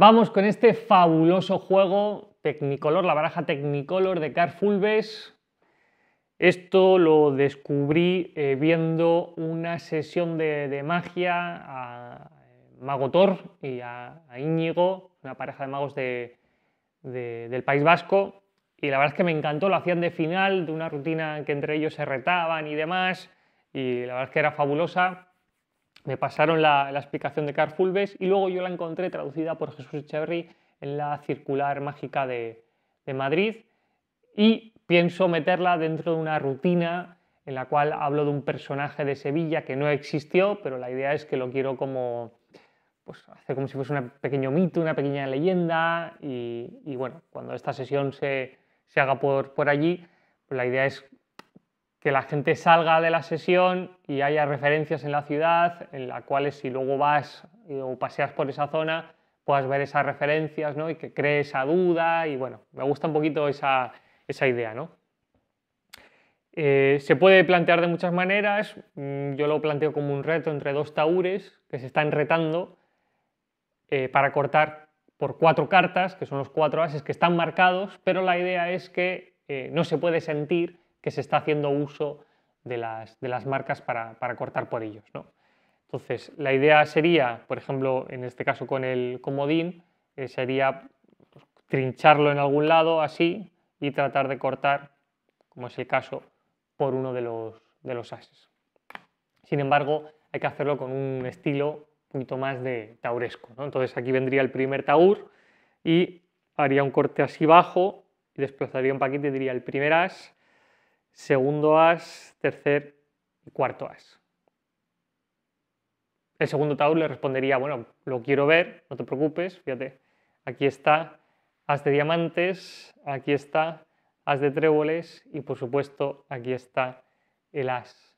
Vamos con este fabuloso juego Technicolor, la baraja Technicolor de Carl Fulves. Esto lo descubrí eh, viendo una sesión de, magia a Magotor y a, Íñigo, una pareja de magos del País Vasco. Y la verdad es que me encantó, lo hacían de final, de una rutina que entre ellos se retaban y demás. Y la verdad es que era fabulosa me pasaron la, explicación de Carl Fulves y luego yo la encontré traducida por Jesús Echeverry en la circular mágica de, Madrid y pienso meterla dentro de una rutina en la cual hablo de un personaje de Sevilla que no existió, pero la idea es que lo quiero como pues, hacer como si fuese un pequeño mito, una pequeña leyenda y, bueno, cuando esta sesión se, haga por, por allí, pues la idea es que la gente salga de la sesión y haya referencias en la ciudad, en las cuales si luego vas eh, o paseas por esa zona, puedas ver esas referencias y que cree esa duda. Y bueno, me gusta un poquito esa, idea. ¿no? Eh, se puede plantear de muchas maneras. Mm, yo lo planteo como un reto entre dos taures que se están retando eh, para cortar por cuatro cartas, que son los cuatro ases que están marcados, pero la idea es que no se puede sentir que se está haciendo uso de las, marcas para, cortar por ellos. ¿no? Entonces, la idea sería, por ejemplo, en este caso con el comodín, eh, sería trincharlo en algún lado así y tratar de cortar, como es el caso, por uno de los, de los ases. Sin embargo, hay que hacerlo con un estilo un poquito más de tauresco. ¿no? Entonces aquí vendría el primer taur y haría un corte así bajo y desplazaría un paquete y diría el primer as segundo as, tercer y cuarto as. El segundo taur le respondería, bueno, lo quiero ver, no te preocupes, fíjate, aquí está as de diamantes, aquí está as de tréboles y por supuesto aquí está el as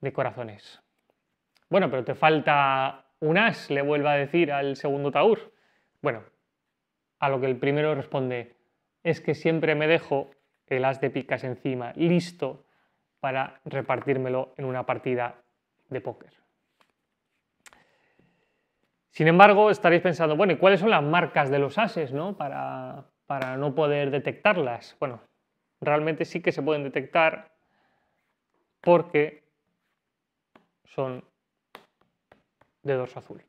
de corazones. Bueno, pero te falta un as, le vuelvo a decir al segundo Taur. Bueno, a lo que el primero responde, es que siempre me dejo el as de picas encima, listo para repartírmelo en una partida de póker. Sin embargo, estaréis pensando, bueno, ¿y cuáles son las marcas de los ases ¿no? Para, para no poder detectarlas? Bueno, realmente sí que se pueden detectar porque son de dorso azul.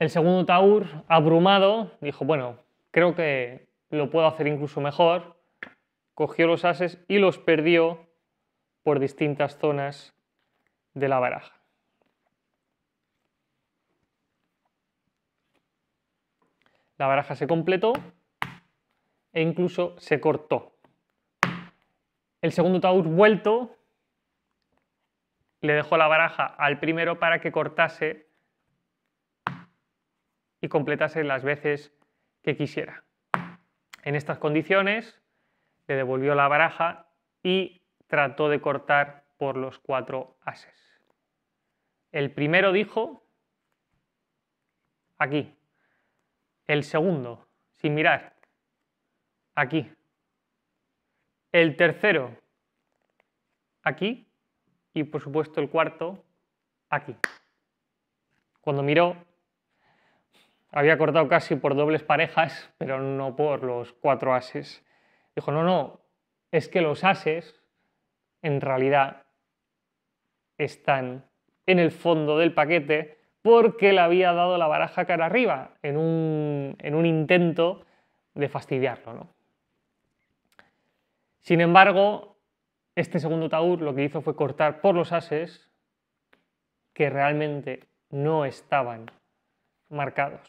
El segundo Taur, abrumado, dijo, bueno, creo que lo puedo hacer incluso mejor, cogió los ases y los perdió por distintas zonas de la baraja. La baraja se completó e incluso se cortó. El segundo taur vuelto le dejó la baraja al primero para que cortase y completase las veces que quisiera. En estas condiciones le devolvió la baraja y trató de cortar por los cuatro ases. El primero dijo, aquí. El segundo, sin mirar, aquí. El tercero, aquí. Y por supuesto el cuarto, aquí. Cuando miró, había cortado casi por dobles parejas, pero no por los cuatro ases. Dijo, no, no, es que los ases en realidad están en el fondo del paquete porque le había dado la baraja cara arriba en un, intento de fastidiarlo. Sin embargo, este segundo taúd lo que hizo fue cortar por los ases que realmente no estaban marcados.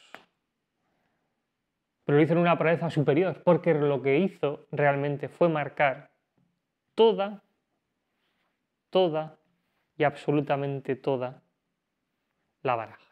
Pero lo hizo en una pureza superior, porque lo que hizo realmente fue marcar toda, toda y absolutamente toda la baraja.